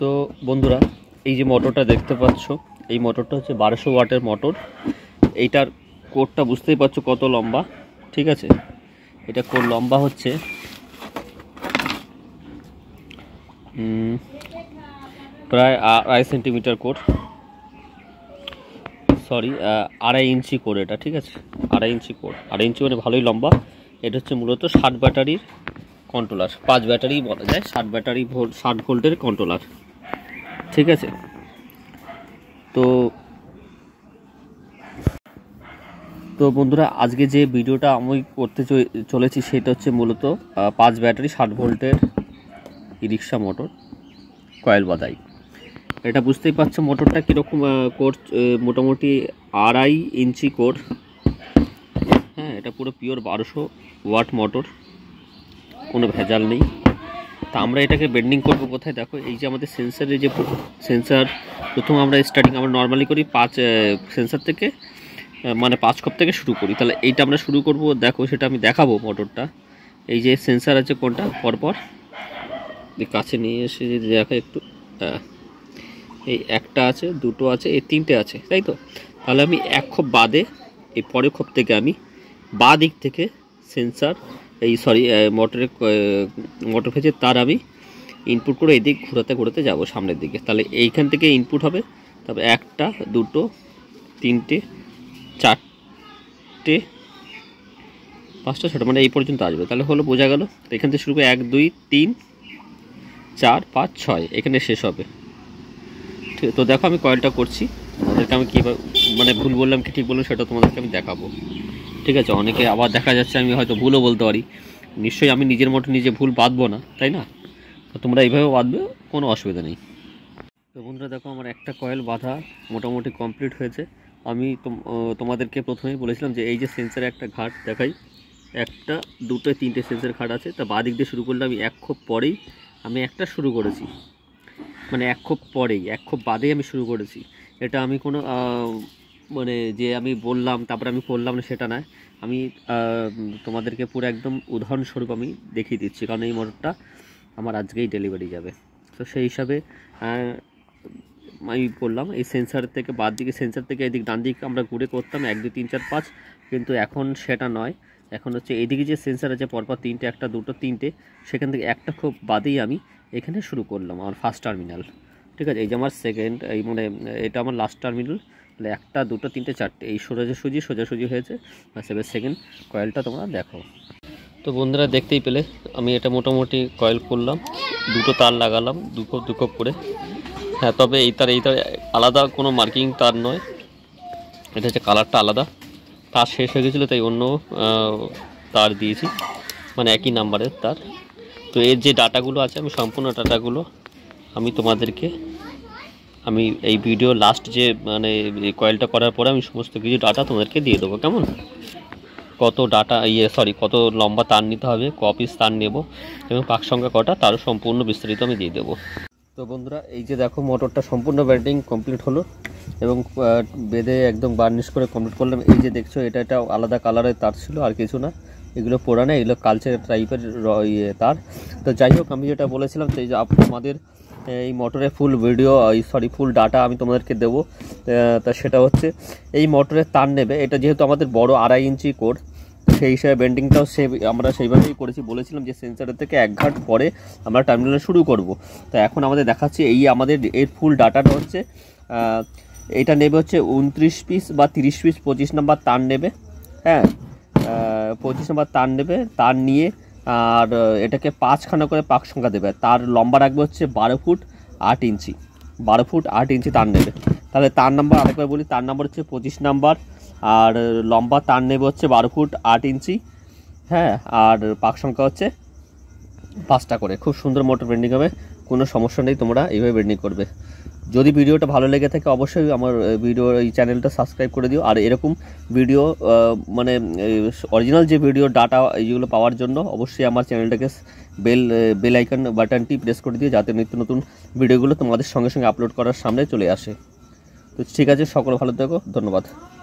তো বন্ধুরা এই যে মোটরটা দেখতে পাচ্ছ এই মোটরটা হচ্ছে বারোশো ওয়াটের মোটর এইটার কোডটা বুঝতেই পারছো কত লম্বা ঠিক আছে এটা কোড লম্বা হচ্ছে প্রায় আড়াই সেন্টিমিটার কোর সরি আড়াই ইঞ্চি কোর এটা ঠিক আছে আড়াই ইঞ্চি কোর আড়াই ইঞ্চি মানে ভালোই লম্বা এটা হচ্ছে মূলত ষাট ব্যাটারির কন্ট্রোলার পাঁচ ব্যাটারি বলা যায় ষাট ব্যাটারি ষাট ভোল্টের কন্ট্রোলার ঠিক আছে তো তো বন্ধুরা আজকে যে ভিডিওটা আমি করতে চলেছি সেটা হচ্ছে মূলত পাঁচ ব্যাটারি ষাট ভোল্টের ই রিক্সা মোটর কয়েল বাদাই এটা বুঝতেই পারছো মোটরটা কীরকম কোর মোটামুটি আড়াই ইঞ্চি কোর হ্যাঁ এটা পুরো পিওর বারোশো ওয়াট মোটর কোনো ভেজাল নেই তা আমরা এটাকে বেন্ডিং করবো কোথায় দেখো এই যে আমাদের সেন্সারে যে সেন্সার প্রথম আমরা স্টার্টিং আমরা নর্মালি করি পাঁচ সেন্সার থেকে মানে পাঁচ কপ থেকে শুরু করি তাহলে এইটা আমরা শুরু করব দেখো সেটা আমি দেখাবো মোটরটা এই যে সেন্সার আছে কোনটা পরপর কাছে নিয়ে এসে যদি দেখো একটু হ্যাঁ, এই একটা আছে দুটো আছে এই তিনটে আছে তাই তো তাহলে আমি এক খোপ বাদে এই পরের খোপ থেকে আমি বাঁ দিক থেকে সেন্সার এই সরি মোটরের মোটর ফেজের তার আমি ইনপুট করে এদিক ঘোরাতে ঘোরাতে যাব সামনের দিকে তাহলে এইখান থেকে ইনপুট হবে তবে একটা দুটো তিনটে চারটে পাঁচটা ছটা মানে এই পর্যন্ত আসবে তাহলে হলো বোঝা গেল এখান থেকে শুরু করে এক দুই তিন চার পাঁচ ছয় এখানে শেষ হবে ঠিক তো দেখো আমি কয়েলটা করছি তোমাদেরকে আমি কীভাবে মানে ভুল বললাম কি ঠিক বললাম সেটা তোমাদেরকে আমি দেখাবো ঠিক আছে অনেকে আবার দেখা যাচ্ছে আমি হয়তো ভুলও বলতে পারি নিশ্চয়ই আমি নিজের মতো নিজে ভুল বাঁধবো না তাই না তোমরা এইভাবে বাঁধবে কোনো অসুবিধা নেই তো বন্ধুরা দেখো আমার একটা কয়েল বাঁধা মোটামুটি কমপ্লিট হয়েছে আমি তোমাদেরকে প্রথমেই বলেছিলাম যে এই যে সেন্সারে একটা ঘাট দেখাই একটা দুটো তিনটে সেন্সার ঘাট আছে তা বাঁ দিক দিয়ে শুরু করলে আমি এক খোপ পরেই আমি একটা শুরু করেছি মানে এক খোপ পরেই এক খোপ বাদেই আমি শুরু করেছি এটা আমি কোনো মানে যে আমি বললাম তারপরে আমি করলাম না সেটা না আমি তোমাদেরকে পুরো একদম উদাহরণস্বরূপ আমি দেখিয়ে দিচ্ছি কারণ এই মোটরটা আমার আজকেই ডেলিভারি যাবে তো সেই হিসাবে আমি বললাম এই সেন্সার থেকে বাদ দিকে সেন্সার থেকে এদিক ডান দিক আমরা ঘুরে করতাম এক দুই তিন চার পাঁচ কিন্তু এখন সেটা নয় এখন হচ্ছে এদিকে যে সেন্সার আছে পরপর তিনটে একটা দুটো তিনটে সেখান থেকে একটা খুব বাদেই আমি এখানে শুরু করলাম আমার ফার্স্ট টার্মিনাল ঠিক আছে এই যে আমার সেকেন্ড এই মানে এটা আমার লাস্ট টার্মিনাল তাহলে একটা দুটো তিনটে চারটে এই সোজাসুজি সোজাসুজি হয়েছে আর সেভেন সেকেন্ড কয়েলটা তোমরা দেখো তো বন্ধুরা দেখতেই পেলে আমি এটা মোটামুটি কয়েল করলাম দুটো তার লাগালাম দুকোপ দুকোপ করে হ্যাঁ তবে এই তার এই তার আলাদা কোনো মার্কিং তার নয় এটা হচ্ছে কালারটা আলাদা তার শেষ হয়ে গেছিলো তাই অন্য তার দিয়েছি মানে একই নাম্বারের তার তো এর যে ডাটাগুলো আছে আমি সম্পূর্ণ ডাটাগুলো আমি তোমাদেরকে আমি এই ভিডিও লাস্ট যে মানে কয়েলটা করার পরে আমি সমস্ত কিছু ডাটা তোমাদেরকে দিয়ে দেবো কেমন কত ডাটা ইয়ে সরি কত লম্বা তার নিতে হবে কপিস তার নেব এবং পাক সংখ্যা কটা তারও সম্পূর্ণ বিস্তারিত আমি দিয়ে দেবো তো বন্ধুরা এই যে দেখো মোটরটা সম্পূর্ণ ব্যান্ডিং কমপ্লিট হলো এবং বেঁধে একদম বার্নিশ করে কমপ্লিট করলাম এই যে দেখছো এটা একটা আলাদা কালারের তার ছিল আর কিছু না এগুলো পোড়া পোড়ানো এগুলো কালচার টাইপের ইয়ে তার তো যাই হোক আমি যেটা বলেছিলাম সেই যে আমাদের এই মোটরের full video sorry full data আমি তোমাদেরকে দেবো তা সেটা হচ্ছে এই মোটরের তার নেবে এটা যেহেতু আমাদের বড় আড়াই ইঞ্চি কোড সেই হিসাবে বেন্ডিংটাও সে আমরা সেইভাবেই করেছি বলেছিলাম যে সেন্সারের থেকে এক ঘাট পরে আমরা টার্মিনাল শুরু করব তো এখন আমাদের দেখাচ্ছি এই আমাদের এর ফুল ডাটাটা হচ্ছে এটা নেবে হচ্ছে উনত্রিশ পিস বা তিরিশ পিস পঁচিশ নাম্বার তার নেবে হ্যাঁ পঁচিশ নাম্বার তার নেবে তার নিয়ে আর এটাকে পাঁচখানা করে পাক সংখ্যা দেবে তার লম্বা রাখবে হচ্ছে বারো ফুট আট ইঞ্চি বারো ফুট আট ইঞ্চি তার নেবে তাহলে তার নাম্বার আরেকবার বলি তার নাম্বার হচ্ছে পঁচিশ নাম্বার আর লম্বা তার নেবে হচ্ছে বারো ফুট আট ইঞ্চি হ্যাঁ আর পাক সংখ্যা হচ্ছে পাঁচটা করে খুব সুন্দর মোটর বেন্ডিং হবে কোনো সমস্যা নেই তোমরা এইভাবে বেন্ডিং করবে যদি ভিডিওটা ভালো লেগে থাকে অবশ্যই আমার ভিডিও এই চ্যানেলটা সাবস্ক্রাইব করে দিও আর এরকম ভিডিও মানে অরিজিনাল যে ভিডিও ডাটা এইগুলো পাওয়ার জন্য অবশ্যই আমার চ্যানেলটাকে বেল বেল আইকন বাটনটি প্রেস করে দিও যাতে নিত্য নতুন ভিডিওগুলো তোমাদের সঙ্গে সঙ্গে আপলোড করার সামনে চলে আসে তো ঠিক আছে সকল ভালো থাকো ধন্যবাদ